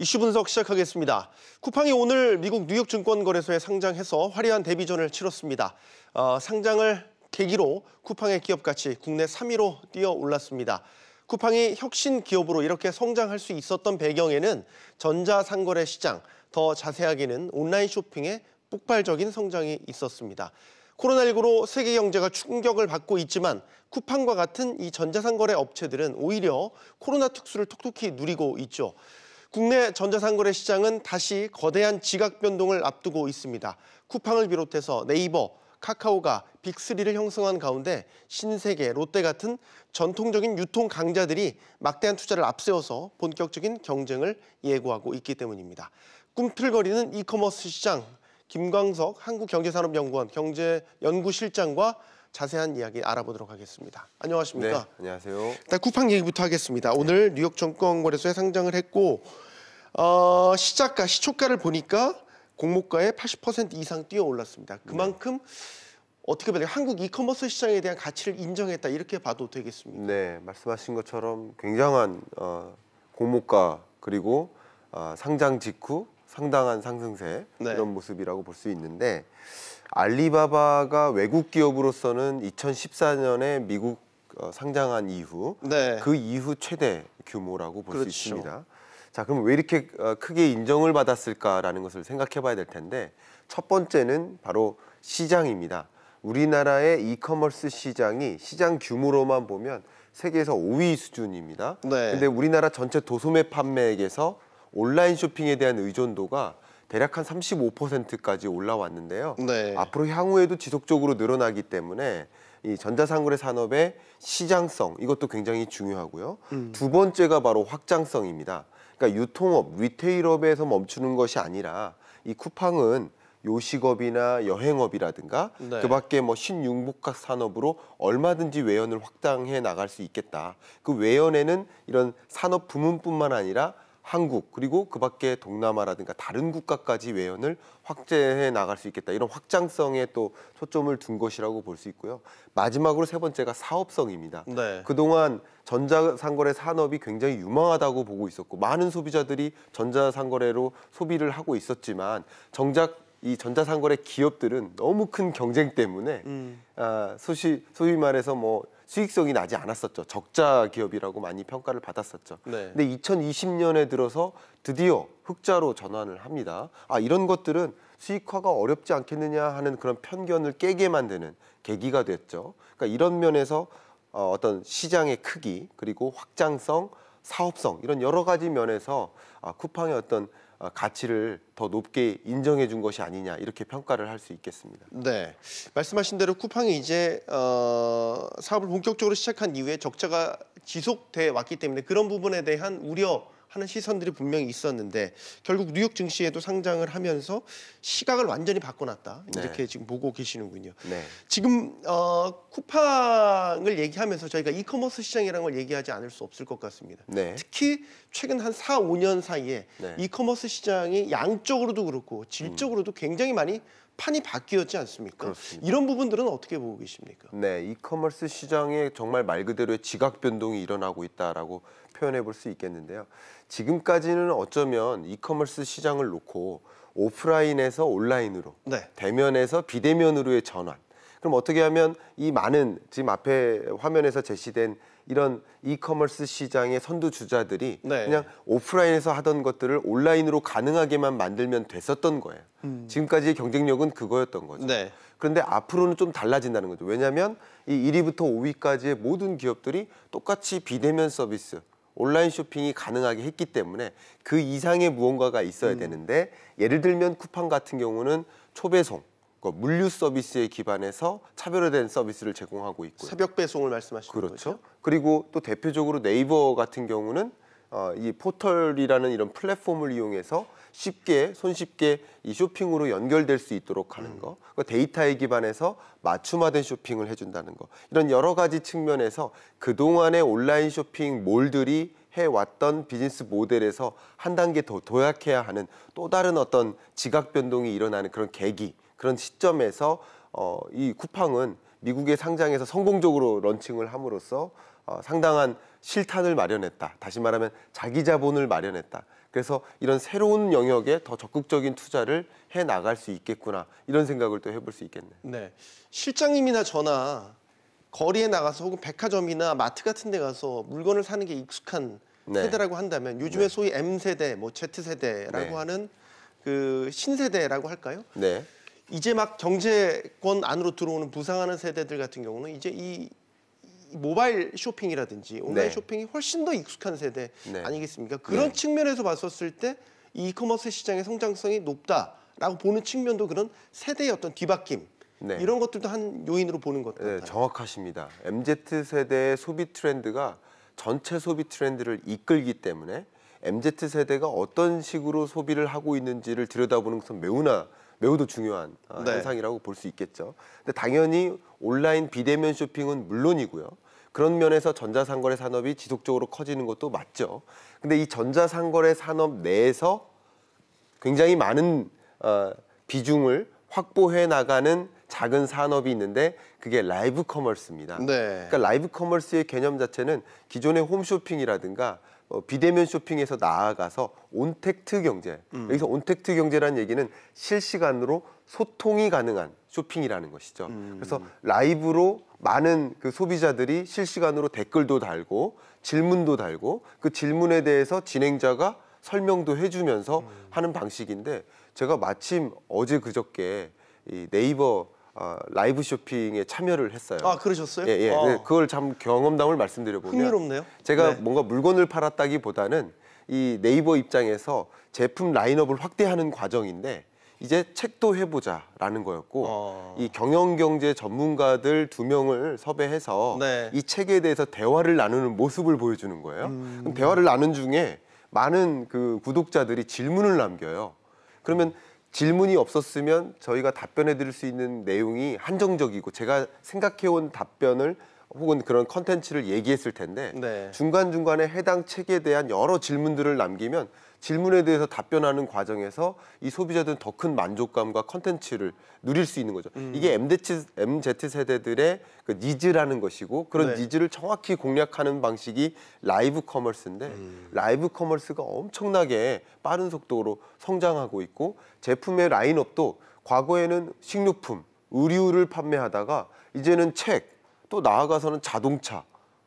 이슈 분석 시작하겠습니다. 쿠팡이 오늘 미국 뉴욕 증권거래소에 상장해서 화려한 데뷔전을 치렀습니다. 어, 상장을 계기로 쿠팡의 기업 가치 국내 3위로 뛰어 올랐습니다. 쿠팡이 혁신 기업으로 이렇게 성장할 수 있었던 배경에는 전자상거래 시장, 더 자세하게는 온라인 쇼핑의 폭발적인 성장이 있었습니다. 코로나19로 세계 경제가 충격을 받고 있지만 쿠팡과 같은 이 전자상거래 업체들은 오히려 코로나 특수를 톡톡히 누리고 있죠. 국내 전자상거래 시장은 다시 거대한 지각 변동을 앞두고 있습니다. 쿠팡을 비롯해서 네이버, 카카오가 빅3를 형성한 가운데 신세계, 롯데 같은 전통적인 유통 강자들이 막대한 투자를 앞세워서 본격적인 경쟁을 예고하고 있기 때문입니다. 꿈틀거리는 이커머스 시장, 김광석 한국경제산업연구원 경제연구실장과 자세한 이야기 알아보도록 하겠습니다. 안녕하십니까? 네, 안녕하세요. 일단 쿠팡 얘기부터 하겠습니다. 오늘 뉴욕 정권거래소에 상장을 했고 어, 시작가, 시초가를 보니까 공모가의 80% 이상 뛰어 올랐습니다. 네. 그만큼 네. 어떻게 보면 한국 이커머스 시장에 대한 가치를 인정했다 이렇게 봐도 되겠습니다. 네, 말씀하신 것처럼 굉장한 어, 공모가 그리고 어, 상장 직후 상당한 상승세 네. 이런 모습이라고 볼 수 있는데 알리바바가 외국 기업으로서는 2014년에 미국 어, 상장한 이후 네. 그 이후 최대 규모라고 볼수 그렇죠. 있습니다. 자, 그럼 왜 이렇게 어, 크게 인정을 받았을까라는 것을 생각해 봐야 될 텐데 첫 번째는 바로 시장입니다. 우리나라의 이커머스 시장이 시장 규모로만 보면 세계에서 5위 수준입니다. 네. 근데 우리나라 전체 도소매 판매액에서 온라인 쇼핑에 대한 의존도가 대략 한 35%까지 올라왔는데요. 네. 앞으로 향후에도 지속적으로 늘어나기 때문에 이 전자상거래 산업의 시장성 이것도 굉장히 중요하고요. 음. 두 번째가 바로 확장성입니다. 그러니까 유통업, 리테일업에서 멈추는 것이 아니라 이 쿠팡은 요식업이나 여행업이라든가 네. 그밖에 뭐 신융복합 산업으로 얼마든지 외연을 확장해 나갈 수 있겠다. 그 외연에는 이런 산업 부문뿐만 아니라 한국 그리고 그 밖에 동남아라든가 다른 국가까지 외연을 확대해 나갈 수 있겠다 이런 확장성에 또 초점을 둔 것이라고 볼 수 있고요. 마지막으로 세 번째가 사업성입니다. 네. 그동안 전자상거래 산업이 굉장히 유망하다고 보고 있었고 많은 소비자들이 전자상거래로 소비를 하고 있었지만 정작 이 전자상거래 기업들은 너무 큰 경쟁 때문에 음. 아, 소시, 소위 말해서 뭐 수익성이 나지 않았었죠. 적자 기업이라고 많이 평가를 받았었죠. 네. 근데 2020년에 들어서 드디어 흑자로 전환을 합니다. 아, 이런 것들은 수익화가 어렵지 않겠느냐 하는 그런 편견을 깨게 만드는 계기가 됐죠. 그러니까 이런 면에서 어, 어떤 시장의 크기 그리고 확장성, 사업성 이런 여러 가지 면에서 아, 쿠팡의 어떤 어, 가치를 더 높게 인정해 준 것이 아니냐 이렇게 평가를 할 수 있겠습니다. 네, 말씀하신 대로 쿠팡이 이제 어, 사업을 본격적으로 시작한 이후에 적자가 지속돼 왔기 때문에 그런 부분에 대한 우려 하는 시선들이 분명히 있었는데 결국 뉴욕 증시에도 상장을 하면서 시각을 완전히 바꿔놨다 네. 이렇게 네. 지금 보고 계시는군요. 네. 지금 어, 쿠팡을 얘기하면서 저희가 이커머스 시장이라는 걸 얘기하지 않을 수 없을 것 같습니다. 네. 특히 최근 한 4, 5년 사이에 네. 이커머스 시장이 양적으로도 그렇고 질적으로도 음. 굉장히 많이 판이 바뀌었지 않습니까? 그렇습니다. 이런 부분들은 어떻게 보고 계십니까? 네, 이커머스 시장에 정말 말 그대로의 지각 변동이 일어나고 있다라고 표현해 볼 수 있겠는데요. 지금까지는 어쩌면 이커머스 시장을 놓고 오프라인에서 온라인으로, 네. 대면에서 비대면으로의 전환. 그럼 어떻게 하면 이 많은 지금 앞에 화면에서 제시된 이런 이커머스 시장의 선두주자들이 네. 그냥 오프라인에서 하던 것들을 온라인으로 가능하게만 만들면 됐었던 거예요. 음. 지금까지의 경쟁력은 그거였던 거죠. 네. 그런데 앞으로는 좀 달라진다는 거죠. 왜냐하면 이 1위부터 5위까지의 모든 기업들이 똑같이 비대면 서비스, 온라인 쇼핑이 가능하게 했기 때문에 그 이상의 무언가가 있어야 음. 되는데 예를 들면 쿠팡 같은 경우는 초배송, 물류 서비스에 기반해서 차별화된 서비스를 제공하고 있고요. 새벽 배송을 말씀하시는 그렇죠. 거죠? 그리고 또 대표적으로 네이버 같은 경우는 어, 이 포털이라는 이런 플랫폼을 이용해서 쉽게 손쉽게 이 쇼핑으로 연결될 수 있도록 하는 거, 그 데이터에 기반해서 맞춤화된 쇼핑을 해준다는 거, 이런 여러 가지 측면에서 그 동안의 온라인 쇼핑 몰들이 해왔던 비즈니스 모델에서 한 단계 더 도약해야 하는 또 다른 어떤 지각 변동이 일어나는 그런 계기 그런 시점에서 어, 이 쿠팡은 미국의 상장에서 성공적으로 런칭을 함으로써 어, 상당한 실탄을 마련했다. 다시 말하면 자기 자본을 마련했다. 그래서 이런 새로운 영역에 더 적극적인 투자를 해 나갈 수 있겠구나 이런 생각을 또 해볼 수 있겠네요. 네, 실장님이나 저나 거리에 나가서 혹은 백화점이나 마트 같은 데 가서 물건을 사는 게 익숙한 네. 세대라고 한다면 요즘에 네. 소위 M세대, 뭐 Z세대라고 네. 하는 그 신세대라고 할까요? 네. 이제 막 경제권 안으로 들어오는 부상하는 세대들 같은 경우는 이제 이 모바일 쇼핑이라든지 온라인 네. 쇼핑이 훨씬 더 익숙한 세대 네. 아니겠습니까? 그런 네. 측면에서 봤었을 때 이커머스 시장의 성장성이 높다라고 보는 측면도 그런 세대의 어떤 뒤바뀜 네. 이런 것들도 한 요인으로 보는 것 네, 같아요. 정확하십니다. MZ 세대의 소비 트렌드가 전체 소비 트렌드를 이끌기 때문에 MZ 세대가 어떤 식으로 소비를 하고 있는지를 들여다보는 것은 매우나 매우도 중요한 아, 네. 현상이라고 볼 수 있겠죠. 근데 당연히 온라인 비대면 쇼핑은 물론이고요. 그런 면에서 전자상거래 산업이 지속적으로 커지는 것도 맞죠. 근데 이 전자상거래 산업 내에서 굉장히 많은 어, 비중을 확보해 나가는 작은 산업이 있는데 그게 라이브 커머스입니다. 네. 그러니까 라이브 커머스의 개념 자체는 기존의 홈쇼핑이라든가 어, 비대면 쇼핑에서 나아가서 온택트 경제. 음. 여기서 온택트 경제라는 얘기는 실시간으로 소통이 가능한 쇼핑이라는 것이죠. 음. 그래서 라이브로 많은 그 소비자들이 실시간으로 댓글도 달고 질문도 달고 그 질문에 대해서 진행자가 설명도 해주면서 음. 하는 방식인데 제가 마침 어제 그저께 이 네이버 어, 라이브 쇼핑에 참여를 했어요. 아 그러셨어요? 예, 예. 아. 그, 그걸 참 경험담을 말씀드려보면 흥미롭네요. 제가 네. 뭔가 물건을 팔았다기보다는 이 네이버 입장에서 제품 라인업을 확대하는 과정인데 이제 책도 해보자라는 거였고 어... 이 경영경제 전문가들 두 명을 섭외해서 네. 이 책에 대해서 대화를 나누는 모습을 보여주는 거예요. 음... 그럼 대화를 나눈 중에 많은 그 구독자들이 질문을 남겨요. 그러면 음... 질문이 없었으면 저희가 답변해 드릴 수 있는 내용이 한정적이고 제가 생각해 온 답변을 혹은 그런 컨텐츠를 얘기했을 텐데 네. 중간중간에 해당 책에 대한 여러 질문들을 남기면 질문에 대해서 답변하는 과정에서 이 소비자들은 더 큰 만족감과 컨텐츠를 누릴 수 있는 거죠. 음. 이게 MZ, MZ세대들의 그 니즈라는 것이고 그런 네. 니즈를 정확히 공략하는 방식이 라이브 커머스인데 음. 라이브 커머스가 엄청나게 빠른 속도로 성장하고 있고 제품의 라인업도 과거에는 식료품, 의류를 판매하다가 이제는 책, 또 나아가서는 자동차,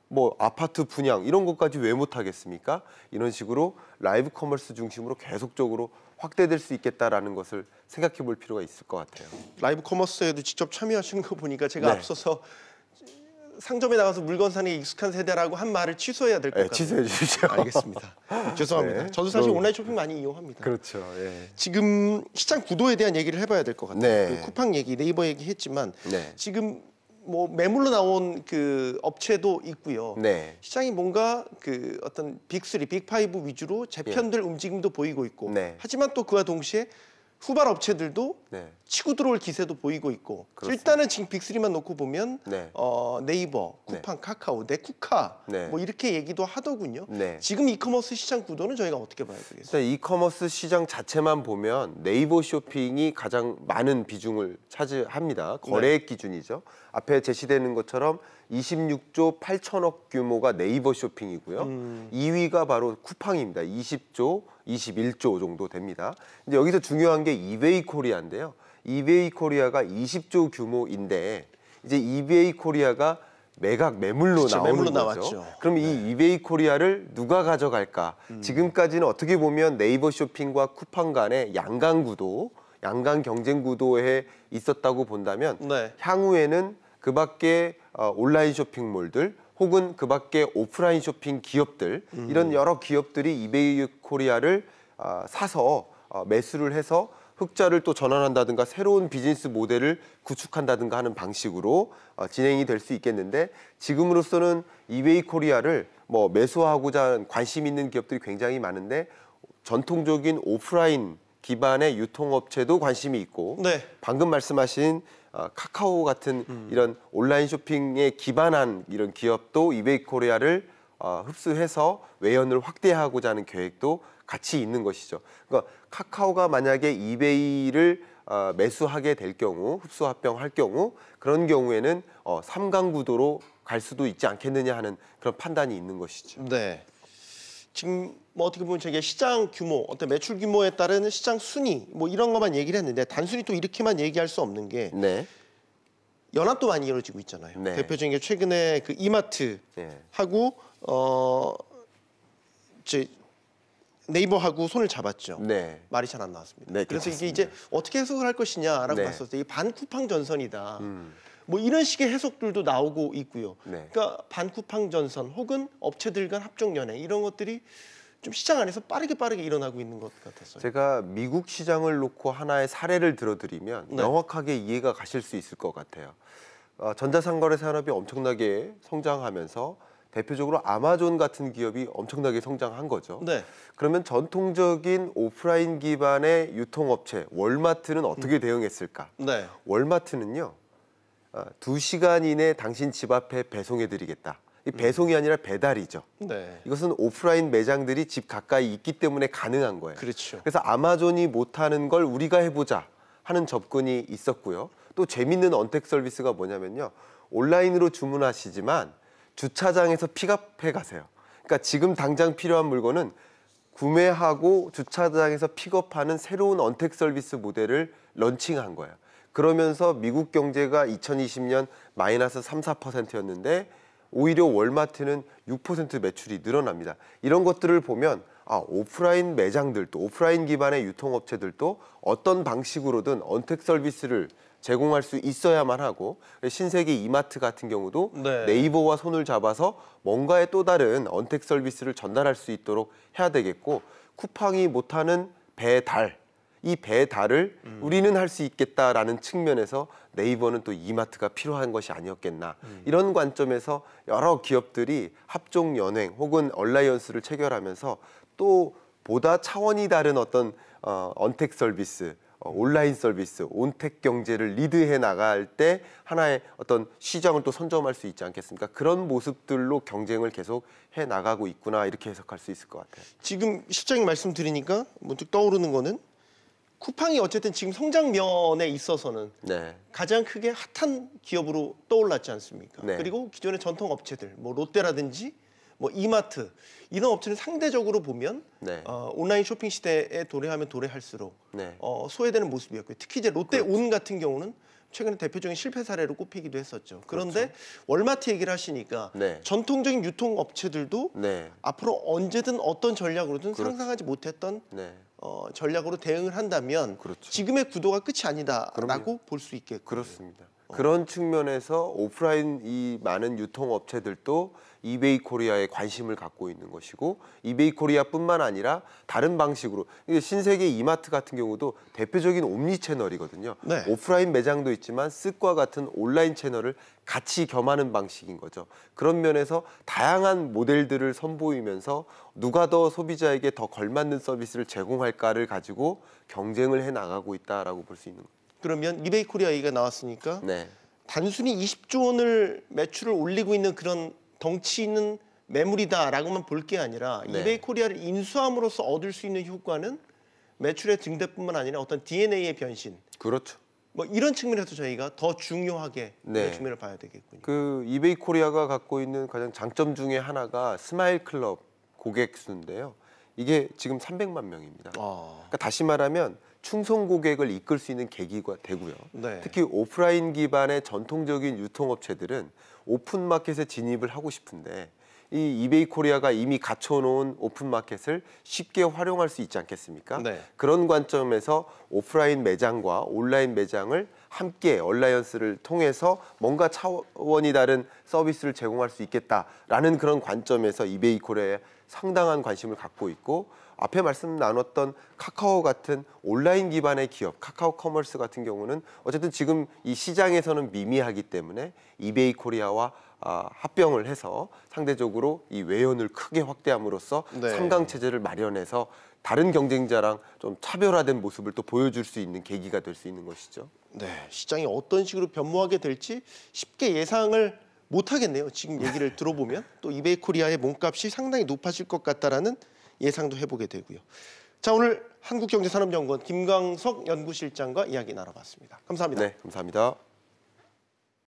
뭐 아파트 분양 이런 것까지 왜 못하겠습니까? 이런 식으로 라이브 커머스 중심으로 계속적으로 확대될 수 있겠다라는 것을 생각해 볼 필요가 있을 것 같아요. 라이브 커머스에도 직접 참여하시는 거 보니까 제가 네. 앞서서 상점에 나가서 물건 사는 게 익숙한 세대라고 한 말을 취소해야 될것 네, 같아요. 취소해 주시죠. 알겠습니다. 죄송합니다. 네. 저도 사실 온라인 쇼핑 많이 이용합니다. 그렇죠. 예. 지금 시장 구도에 대한 얘기를 해봐야 될 것 같아요. 네. 그 쿠팡 얘기, 네이버 얘기 했지만 네. 지금 뭐 매물로 나온 그 업체도 있고요. 네. 시장이 뭔가 그 어떤 빅3, 빅5 위주로 예. 재편될 예. 움직임도 보이고 있고. 네. 하지만 또 그와 동시에 후발 업체들도 네. 치고 들어올 기세도 보이고 있고 그렇습니다. 일단은 지금 빅리만 놓고 보면 네. 어, 네이버, 네. 쿠팡, 네. 카카오, 네쿠카 네. 뭐 이렇게 얘기도 하더군요. 네. 지금 이커머스 시장 구도는 저희가 어떻게 봐야 되겠어요? 일단 이커머스 시장 자체만 보면 네이버 쇼핑이 가장 많은 비중을 차지합니다. 거래 기준이죠. 앞에 제시되는 것처럼 26조 8천억 규모가 네이버 쇼핑이고요. 음. 2위가 바로 쿠팡입니다. 20조, 21조 정도 됩니다. 이제 여기서 중요한 게 이베이 코리아인데요. 이베이 코리아가 20조 규모인데 이제 이베이 코리아가 매각 매물로 나오는 거죠. 왔죠 그럼 이 네. 이베이 코리아를 누가 가져갈까? 음. 지금까지는 어떻게 보면 네이버 쇼핑과 쿠팡 간의 양강 구도, 양강 경쟁 구도에 있었다고 본다면 네. 향후에는 그밖에 어, 온라인 쇼핑몰들 혹은 그 밖에 오프라인 쇼핑 기업들 음. 이런 여러 기업들이 이베이 코리아를 아, 사서 어, 매수를 해서 흑자를 또 전환한다든가 새로운 비즈니스 모델을 구축한다든가 하는 방식으로 어, 진행이 될 수 있겠는데 지금으로서는 이베이 코리아를 뭐 매수하고자 하는 관심 있는 기업들이 굉장히 많은데 전통적인 오프라인 기반의 유통업체도 관심이 있고 네. 방금 말씀하신 어, 카카오 같은 음. 이런 온라인 쇼핑에 기반한 이런 기업도 이베이 코리아를 어, 흡수해서 외연을 확대하고자 하는 계획도 같이 있는 것이죠. 그러니까 카카오가 만약에 이베이를 어, 매수하게 될 경우, 흡수 합병할 경우 그런 경우에는 어, 삼강 구도로 갈 수도 있지 않겠느냐 하는 그런 판단이 있는 것이죠. 네. 지금 뭐 어떻게 보면 저게 시장 규모, 어떤 매출 규모에 따른 시장 순위 뭐 이런 것만 얘기를 했는데 단순히 또 이렇게만 얘기할 수 없는 게 네. 연합도 많이 이루어지고 있잖아요. 네. 대표적인 게 최근에 그 이마트 네. 하고 어 이제 네이버하고 손을 잡았죠. 네. 말이 잘 안 나왔습니다. 네, 그래서 이게 이제 어떻게 해석을 할 것이냐라고 네. 봤을 때이 반쿠팡 전선이다. 음. 뭐 이런 식의 해석들도 나오고 있고요. 네. 그러니까 반쿠팡 전선 혹은 업체들 간 합종 연행 이런 것들이 좀 시장 안에서 빠르게 빠르게 일어나고 있는 것 같았어요. 제가 미국 시장을 놓고 하나의 사례를 들어드리면 네. 명확하게 이해가 가실 수 있을 것 같아요. 어, 전자상거래 산업이 엄청나게 성장하면서 대표적으로 아마존 같은 기업이 엄청나게 성장한 거죠. 네. 그러면 전통적인 오프라인 기반의 유통업체 월마트는 어떻게 음. 대응했을까? 네. 월마트는요. 어, 두시간 이내 당신 집 앞에 배송해드리겠다. 이 음. 배송이 아니라 배달이죠. 네. 이것은 오프라인 매장들이 집 가까이 있기 때문에 가능한 거예요. 그렇죠. 그래서 아마존이 못하는 걸 우리가 해보자 하는 접근이 있었고요. 또 재밌는 언택 서비스가 뭐냐면요. 온라인으로 주문하시지만 주차장에서 픽업해 가세요. 그러니까 지금 당장 필요한 물건은 구매하고 주차장에서 픽업하는 새로운 언택 서비스 모델을 런칭한 거예요. 그러면서 미국 경제가 2020년 마이너스 3, 4%였는데 오히려 월마트는 6% 매출이 늘어납니다. 이런 것들을 보면 아, 오프라인 매장들도 오프라인 기반의 유통업체들도 어떤 방식으로든 언택 서비스를 제공할 수 있어야만 하고 신세계 이마트 같은 경우도 네. 네이버와 손을 잡아서 뭔가의 또 다른 언택 서비스를 전달할 수 있도록 해야 되겠고 쿠팡이 못하는 배달 이 배달을 음. 우리는 할 수 있겠다라는 측면에서 네이버는 또 이마트가 필요한 것이 아니었겠나 음. 이런 관점에서 여러 기업들이 합종 연행 혹은 얼라이언스를 체결하면서 또 보다 차원이 다른 어떤 어, 언택 서비스 어, 온라인 서비스, 온택 경제를 리드해 나갈 때 하나의 어떤 시장을 또 선점할 수 있지 않겠습니까? 그런 모습들로 경쟁을 계속 해 나가고 있구나 이렇게 해석할 수 있을 것 같아요. 지금 실장님 말씀 드리니까 문득 떠오르는 거는 쿠팡이 어쨌든 지금 성장 면에 있어서는 네. 가장 크게 핫한 기업으로 떠올랐지 않습니까? 네. 그리고 기존의 전통 업체들, 뭐 롯데라든지 뭐 이마트 이런 업체는 상대적으로 보면 네. 어, 온라인 쇼핑 시대에 도래하면 도래할수록 네. 어, 소외되는 모습이었고요. 특히 이제 롯데온 그렇죠. 같은 경우는 최근에 대표적인 실패 사례로 꼽히기도 했었죠. 그런데 그렇죠. 월마트 얘기를 하시니까 네. 전통적인 유통업체들도 네. 앞으로 언제든 어떤 전략으로든 그렇... 상상하지 못했던 네. 어, 전략으로 대응을 한다면 그렇죠. 지금의 구도가 끝이 아니다라고 볼 수 있겠고 그렇습니다. 그런 측면에서 오프라인 이 많은 유통 업체들도 이베이 코리아에 관심을 갖고 있는 것이고 이베이 코리아뿐만 아니라 다른 방식으로 신세계 이마트 같은 경우도 대표적인 옴니 채널이거든요. 네. 오프라인 매장도 있지만 쓱과 같은 온라인 채널을 같이 겸하는 방식인 거죠. 그런 면에서 다양한 모델들을 선보이면서 누가 더 소비자에게 더 걸맞는 서비스를 제공할까를 가지고 경쟁을 해 나가고 있다라고 볼 수 있는 거죠. 그러면 이베이 코리아 얘기가 나왔으니까 네. 단순히 20조 원을 매출을 올리고 있는 그런 덩치 있는 매물이다라고만 볼 게 아니라 네. 이베이 코리아를 인수함으로써 얻을 수 있는 효과는 매출의 증대뿐만 아니라 어떤 DNA의 변신. 그렇죠. 뭐 이런 측면에서 저희가 더 중요하게 네. 측면을 봐야 되겠군요. 그 이베이 코리아가 갖고 있는 가장 장점 중에 하나가 스마일 클럽 고객 수인데요. 이게 지금 300만 명입니다. 아... 그러니까 다시 말하면 충성 고객을 이끌 수 있는 계기가 되고요. 네. 특히 오프라인 기반의 전통적인 유통업체들은 오픈 마켓에 진입을 하고 싶은데 이 이베이 코리아가 이미 갖춰놓은 오픈 마켓을 쉽게 활용할 수 있지 않겠습니까? 네. 그런 관점에서 오프라인 매장과 온라인 매장을 함께 얼라이언스를 통해서 뭔가 차원이 다른 서비스를 제공할 수 있겠다라는 그런 관점에서 이베이 코리아에 상당한 관심을 갖고 있고 앞에 말씀 나눴던 카카오 같은 온라인 기반의 기업, 카카오 커머스 같은 경우는 어쨌든 지금 이 시장에서는 미미하기 때문에 이베이 코리아와 아, 합병을 해서 상대적으로 이 외연을 크게 확대함으로써 네. 상강 체제를 마련해서 다른 경쟁자랑 좀 차별화된 모습을 또 보여줄 수 있는 계기가 될 수 있는 것이죠. 네, 시장이 어떤 식으로 변모하게 될지 쉽게 예상을 못하겠네요. 지금 얘기를 들어보면 또 이베이 코리아의 몸값이 상당히 높아질 것 같다라는 예상도 해보게 되고요. 자 오늘 한국경제산업연구원 김광석 연구실장과 이야기 나눠봤습니다. 감사합니다. 네, 감사합니다.